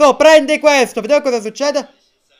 So, prendi questo, vediamo cosa succede.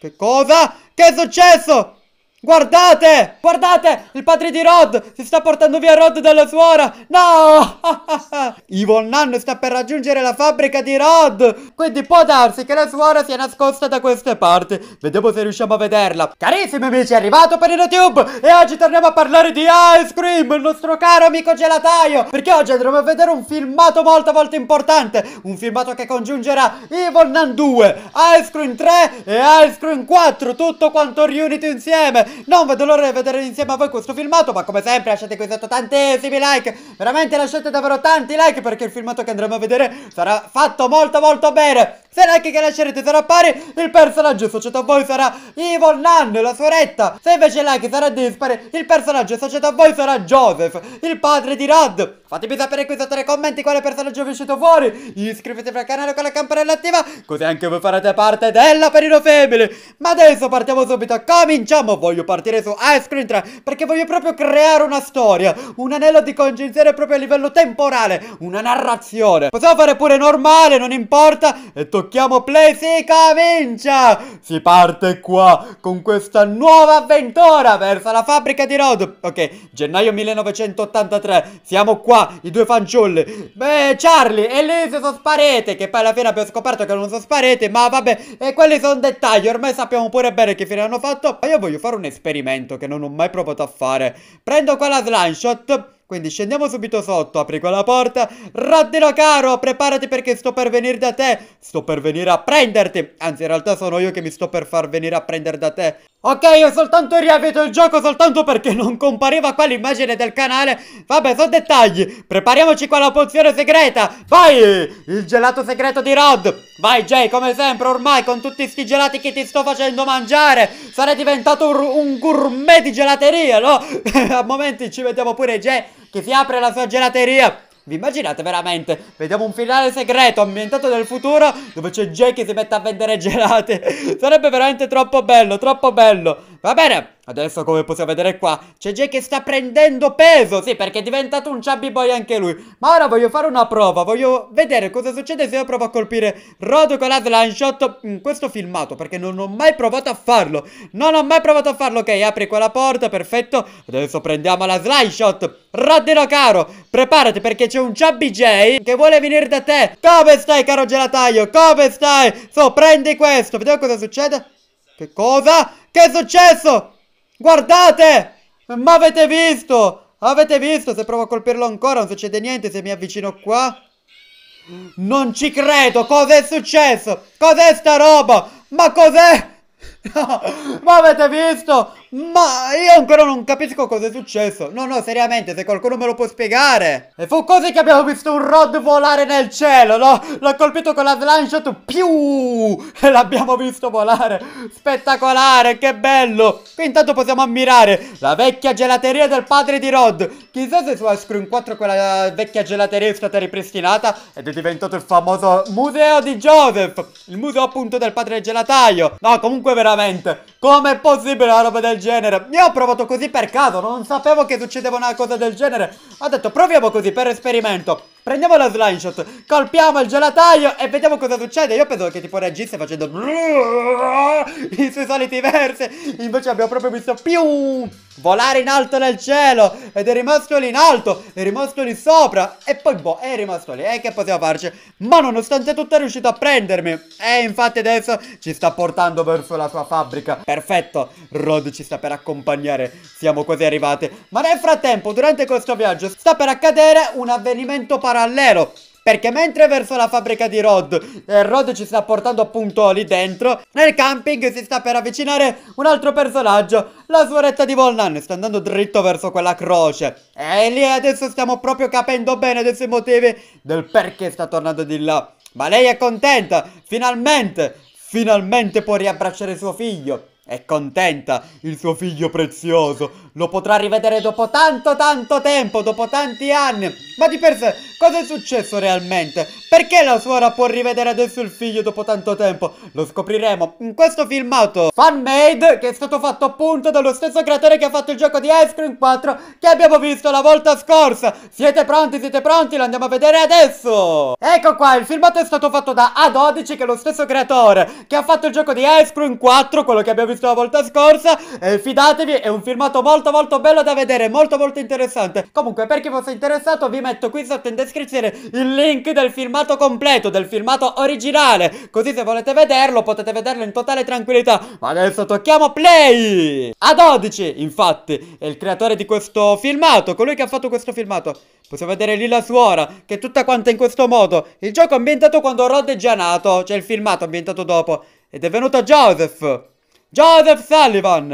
Che cosa? Che è successo? Guardate! Guardate! Il padre di Rod! Si sta portando via Rod dalla suora! No! Evil Nun sta per raggiungere la fabbrica di Rod! Quindi può darsi che la suora sia nascosta da queste parti. Vediamo se riusciamo a vederla. Carissimi amici, è arrivato per il YouTube! E oggi torniamo a parlare di Ice Cream, il nostro caro amico gelataio! Perché oggi andremo a vedere un filmato molto molto importante! Un filmato che congiungerà Evil Nun 2, Ice Cream 3 e Ice Cream 4, tutto quanto riunito insieme! non vedo l'ora di vedere insieme a voi questo filmato ma come sempre lasciate qui sotto tantissimi like veramente lasciate davvero tanti like perché il filmato che andremo a vedere sarà fatto molto molto bene Sarà like che lascerete sarà pari il personaggio associato a voi sarà Evil Nun, la soretta. Se invece là che sarà dispare, il personaggio associato a voi sarà Joseph, il padre di Rod. Fatemi sapere qui sotto nei commenti quale personaggio vi è uscito fuori. Iscrivetevi al canale con la campanella attiva, così anche voi farete parte della Perino Family. Ma adesso partiamo subito, cominciamo. Voglio partire su Ice Cream 3 perché voglio proprio creare una storia, un anello di congiunzione proprio a livello temporale, una narrazione. Possiamo fare pure normale, non importa. E tu tocchiamo play, si comincia! Si parte qua con questa nuova avventura verso la fabbrica di Rod. Ok, gennaio 1983, siamo qua, i due fanciulli. Beh, Charlie e Liz sono sparete, che poi alla fine abbiamo scoperto che non sono sparete, ma vabbè, e quelli sono dettagli, ormai sappiamo pure bene che fine hanno fatto. Ma io voglio fare un esperimento che non ho mai provato a fare. Prendo qua la slime shot quindi scendiamo subito sotto, apri quella porta. Rodino caro, preparati perché sto per venire da te. Sto per venire a prenderti. Anzi, in realtà sono io che mi sto per far venire a prendere da te. Ok, ho soltanto riavvito il gioco soltanto perché non compariva qua l'immagine del canale. Vabbè, sono dettagli. Prepariamoci qua la pozione segreta. Vai! Il gelato segreto di Rod. Vai, Jay, come sempre, ormai con tutti sti gelati che ti sto facendo mangiare. Sarei diventato un, un gourmet di gelateria, no? A momenti ci vediamo pure Jay che si apre la sua gelateria. Vi immaginate veramente? Vediamo un finale segreto ambientato nel futuro dove c'è Jake che si mette a vendere gelate. Sarebbe veramente troppo bello, troppo bello. Va bene, adesso come possiamo vedere qua, c'è Jay che sta prendendo peso, sì, perché è diventato un chubby boy anche lui. Ma ora voglio fare una prova, voglio vedere cosa succede se io provo a colpire Rodo con la slime shot in questo filmato, perché non ho mai provato a farlo. Non ho mai provato a farlo, ok, apri quella porta, perfetto. Adesso prendiamo la slime shot. Rodino caro, preparati perché c'è un chubby Jay che vuole venire da te. Come stai, caro gelataio? Come stai? So, prendi questo, vediamo cosa succede. Che cosa? Che è successo? Guardate! Ma avete visto? Avete visto? Se provo a colpirlo ancora non succede niente se mi avvicino qua. Non ci credo! Cos'è successo? Cos'è sta roba? Ma cos'è? ma avete visto? Ma io ancora non capisco cosa è successo. No, no, seriamente, se qualcuno me lo può spiegare. E fu così che abbiamo visto un Rod volare nel cielo, no? L'ho colpito con la slingshot, più! E l'abbiamo visto volare. Spettacolare, che bello. Qui intanto possiamo ammirare la vecchia gelateria del padre di Rod. Chissà se su Ice 4 quella vecchia gelateria è stata ripristinata ed è diventato il famoso museo di Joseph. Il museo appunto del padre del gelataio. No, comunque veramente veramente. Com'è possibile una roba del genere? Io ho provato così per caso, non sapevo che succedeva una cosa del genere. Ho detto proviamo così per esperimento. Prendiamo la slime shot, colpiamo il gelataio e vediamo cosa succede. Io pensavo che tipo reagisse facendo i suoi soliti versi. Invece abbiamo proprio visto più volare in alto nel cielo. Ed è rimasto lì in alto, è rimasto lì sopra. E poi boh, è rimasto lì. E che possiamo farci? Ma nonostante tutto è riuscito a prendermi. E infatti adesso ci sta portando verso la sua fabbrica. Perfetto, Rod ci sta per accompagnare. Siamo quasi arrivati. Ma nel frattempo, durante questo viaggio, sta per accadere un avvenimento parallelo. Perché mentre verso la fabbrica di Rod eh, Rod ci sta portando appunto lì dentro Nel camping si sta per avvicinare un altro personaggio La suoretta di Volnan sta andando dritto verso quella croce E lì adesso stiamo proprio capendo bene adesso i motivi Del perché sta tornando di là Ma lei è contenta, finalmente Finalmente può riabbracciare suo figlio è contenta il suo figlio prezioso. Lo potrà rivedere dopo tanto tanto tempo, dopo tanti anni. Ma di per sé, cosa è successo realmente? Perché la suora può rivedere adesso il figlio dopo tanto tempo? Lo scopriremo in questo filmato fan-made che è stato fatto appunto dallo stesso creatore che ha fatto il gioco di Ice Cream 4 che abbiamo visto la volta scorsa. Siete pronti? Siete pronti? Lo andiamo a vedere adesso. Ecco qua, il filmato è stato fatto da A12 che è lo stesso creatore che ha fatto il gioco di Ice Cream 4, quello che abbiamo visto visto la volta scorsa eh, Fidatevi è un filmato molto molto bello da vedere Molto molto interessante Comunque per chi fosse interessato vi metto qui sotto in descrizione Il link del filmato completo Del filmato originale Così se volete vederlo potete vederlo in totale tranquillità Ma adesso tocchiamo play A 12 infatti È il creatore di questo filmato Colui che ha fatto questo filmato Possiamo vedere lì la suora Che è tutta quanta in questo modo Il gioco è ambientato quando Rod è già nato Cioè il filmato ambientato dopo ed è venuto Joseph Joseph Sullivan!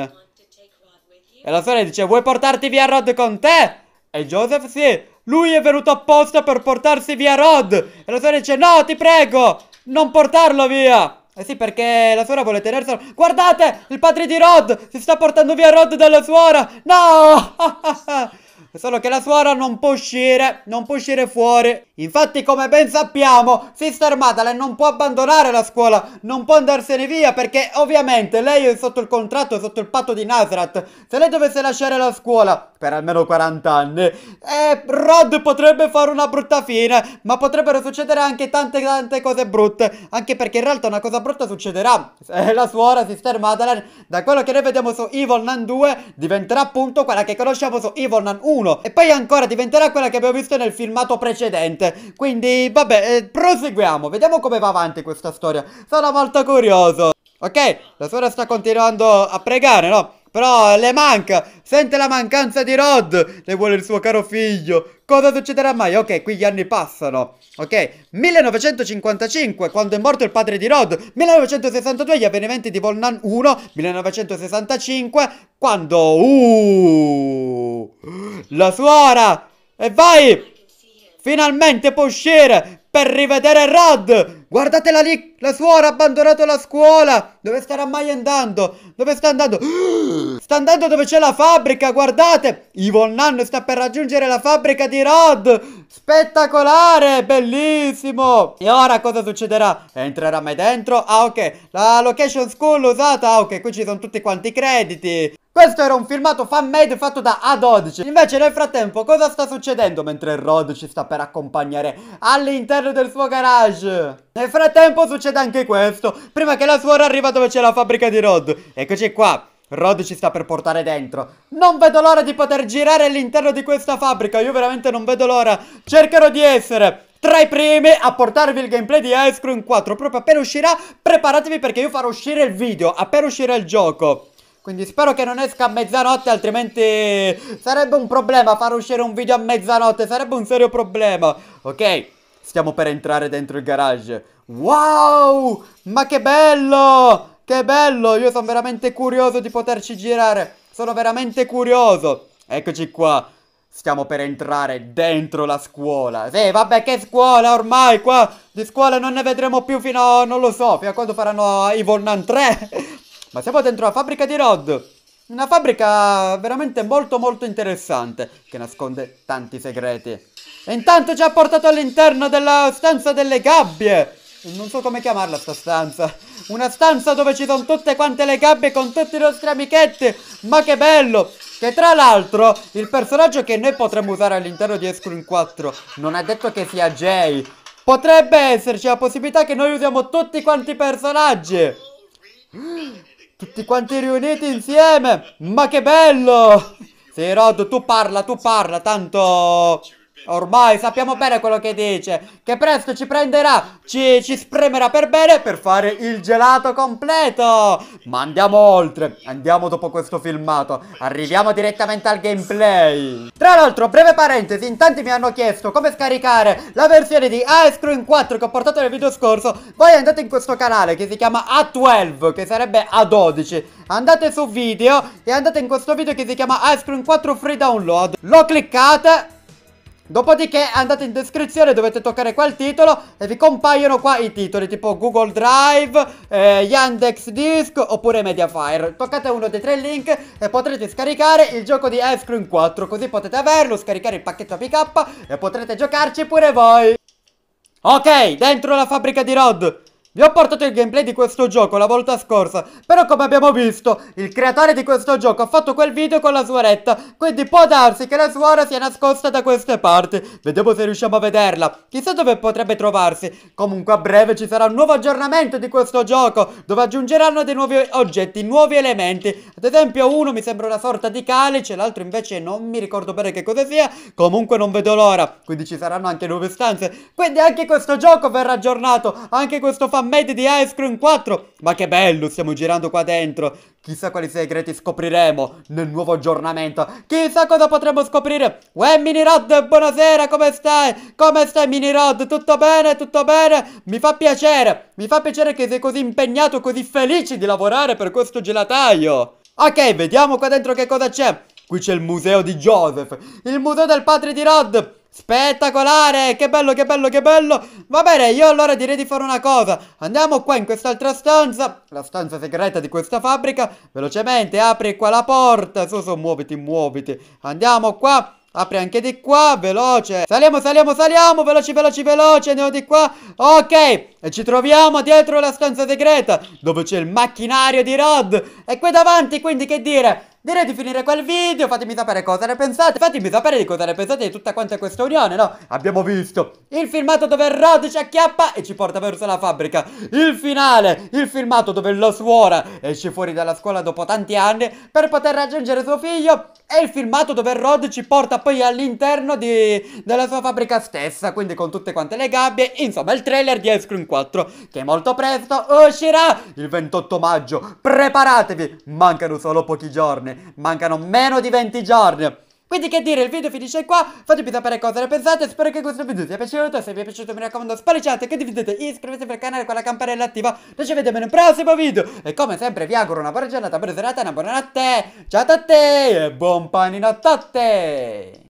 E la sorella dice, vuoi portarti via Rod con te? E Joseph sì, lui è venuto apposta per portarsi via Rod! E la sorella dice, no, ti prego, non portarlo via! Eh sì, perché la suora vuole tenerselo. Guardate! Il padre di Rod! Si sta portando via Rod dalla suora! No! Solo che la suora non può uscire, non può uscire fuori. Infatti, come ben sappiamo, Sister Madeleine non può abbandonare la scuola, non può andarsene via perché ovviamente lei è sotto il contratto, sotto il patto di Nazareth. Se lei dovesse lasciare la scuola per almeno 40 anni, eh, Rod potrebbe fare una brutta fine, ma potrebbero succedere anche tante tante cose brutte, anche perché in realtà una cosa brutta succederà. Eh, la suora Sister Madeleine, da quello che noi vediamo su Evil Nan 2, diventerà appunto quella che conosciamo su Evil Nan 1. 1 e poi ancora diventerà quella che abbiamo visto nel filmato precedente. Quindi vabbè, eh, proseguiamo, vediamo come va avanti questa storia. Sono molto curioso. Ok, la suora sta continuando a pregare, no? Però le manca, sente la mancanza di Rod, le vuole il suo caro figlio. Cosa succederà mai? Ok, qui gli anni passano. Ok, 1955, quando è morto il padre di Rod. 1962, gli avvenimenti di Volnan 1. 1965, quando... Uh, la suora! E vai! Finalmente può uscire! per rivedere Rad! Guardatela lì, la suora ha abbandonato la scuola! Dove starà mai andando? Dove sta andando? Sta andando dove c'è la fabbrica, guardate! Evil Nun sta per raggiungere la fabbrica di Rod! Spettacolare, bellissimo! E ora cosa succederà? Entrerà mai dentro? Ah ok, la location school usata, ah ok, qui ci sono tutti quanti i crediti questo era un filmato fan-made fatto da A12. Invece nel frattempo cosa sta succedendo mentre Rod ci sta per accompagnare all'interno del suo garage? Nel frattempo succede anche questo, prima che la suora arriva dove c'è la fabbrica di Rod. Eccoci qua. Rod ci sta per portare dentro Non vedo l'ora di poter girare all'interno di questa fabbrica Io veramente non vedo l'ora Cercherò di essere tra i primi a portarvi il gameplay di Ice Cream 4 Proprio appena uscirà preparatevi perché io farò uscire il video Appena uscirà il gioco quindi spero che non esca a mezzanotte altrimenti sarebbe un problema far uscire un video a mezzanotte, sarebbe un serio problema. Ok, stiamo per entrare dentro il garage. Wow, ma che bello, che bello, io sono veramente curioso di poterci girare, sono veramente curioso. Eccoci qua, stiamo per entrare dentro la scuola. Sì, vabbè che scuola ormai qua, di scuola non ne vedremo più fino a, non lo so, fino a quando faranno Evil Ivonnan 3. Ma siamo dentro la fabbrica di Rod. Una fabbrica veramente molto molto interessante, che nasconde tanti segreti. E intanto ci ha portato all'interno della stanza delle gabbie. Non so come chiamarla sta stanza. Una stanza dove ci sono tutte quante le gabbie con tutti i nostri amichetti. Ma che bello! Che tra l'altro il personaggio che noi potremmo usare all'interno di Escreen 4 non è detto che sia Jay. Potrebbe esserci la possibilità che noi usiamo tutti quanti i personaggi. Tutti quanti riuniti insieme! Ma che bello! Sì, Rod, tu parla, tu parla, tanto... Ormai sappiamo bene quello che dice. Che presto ci prenderà, ci, ci spremerà per bene per fare il gelato completo. Ma andiamo oltre. Andiamo dopo questo filmato. Arriviamo direttamente al gameplay. Tra l'altro, breve parentesi, in tanti mi hanno chiesto come scaricare la versione di Ice Cream 4 che ho portato nel video scorso. Voi andate in questo canale che si chiama A12, che sarebbe A12. Andate su video e andate in questo video che si chiama Ice Cream 4 Free Download. Lo cliccate Dopodiché andate in descrizione, dovete toccare qua il titolo e vi compaiono qua i titoli tipo Google Drive, eh, Yandex Disk oppure Mediafire. Toccate uno dei tre link e potrete scaricare il gioco di Ice Cream 4, così potete averlo, scaricare il pacchetto APK e potrete giocarci pure voi. Ok, dentro la fabbrica di Rod. Vi ho portato il gameplay di questo gioco la volta scorsa, però come abbiamo visto, il creatore di questo gioco ha fatto quel video con la suoretta, quindi può darsi che la suora sia nascosta da queste parti. Vediamo se riusciamo a vederla, chissà dove potrebbe trovarsi. Comunque a breve ci sarà un nuovo aggiornamento di questo gioco, dove aggiungeranno dei nuovi oggetti, nuovi elementi. Ad esempio uno mi sembra una sorta di calice, l'altro invece non mi ricordo bene che cosa sia, comunque non vedo l'ora. Quindi ci saranno anche nuove stanze, quindi anche questo gioco verrà aggiornato, anche questo famoso Made di Ice Cream 4. Ma che bello, stiamo girando qua dentro. Chissà quali segreti scopriremo nel nuovo aggiornamento. Chissà cosa potremo scoprire. Uè, Mini Rod, buonasera, come stai? Come stai, Mini Rod? Tutto bene, tutto bene? Mi fa piacere. Mi fa piacere che sei così impegnato, così felice di lavorare per questo gelataio. Ok, vediamo qua dentro che cosa c'è. Qui c'è il museo di Joseph, il museo del padre di Rod. Spettacolare! Che bello, che bello, che bello! Va bene, io allora direi di fare una cosa. Andiamo qua in quest'altra stanza, la stanza segreta di questa fabbrica. Velocemente, apri qua la porta. Su, su, muoviti, muoviti. Andiamo qua. Apri anche di qua, veloce. Saliamo, saliamo, saliamo, veloci, veloci, veloci. Andiamo di qua. Ok, e ci troviamo dietro la stanza segreta, dove c'è il macchinario di Rod. E qui davanti, quindi, che dire? Direi di finire quel video, fatemi sapere cosa ne pensate, fatemi sapere di cosa ne pensate di tutta quanta questa unione, no? Abbiamo visto il filmato dove Rod ci acchiappa e ci porta verso la fabbrica, il finale, il filmato dove la suora esce fuori dalla scuola dopo tanti anni per poter raggiungere suo figlio e il filmato dove Rod ci porta poi all'interno della sua fabbrica stessa, quindi con tutte quante le gabbie, insomma il trailer di Ice Cream 4 che molto presto uscirà il 28 maggio. Preparatevi, mancano solo pochi giorni, mancano meno di 20 giorni. Quindi che dire, il video finisce qua, fatemi sapere cosa ne pensate, spero che questo video vi sia piaciuto, se vi è piaciuto mi raccomando spaliciate, condividete, iscrivetevi al canale con la campanella attiva, noi ci vediamo in un prossimo video, e come sempre vi auguro una buona giornata, buona serata, una buona notte, ciao a tutti e buon panino a tutti!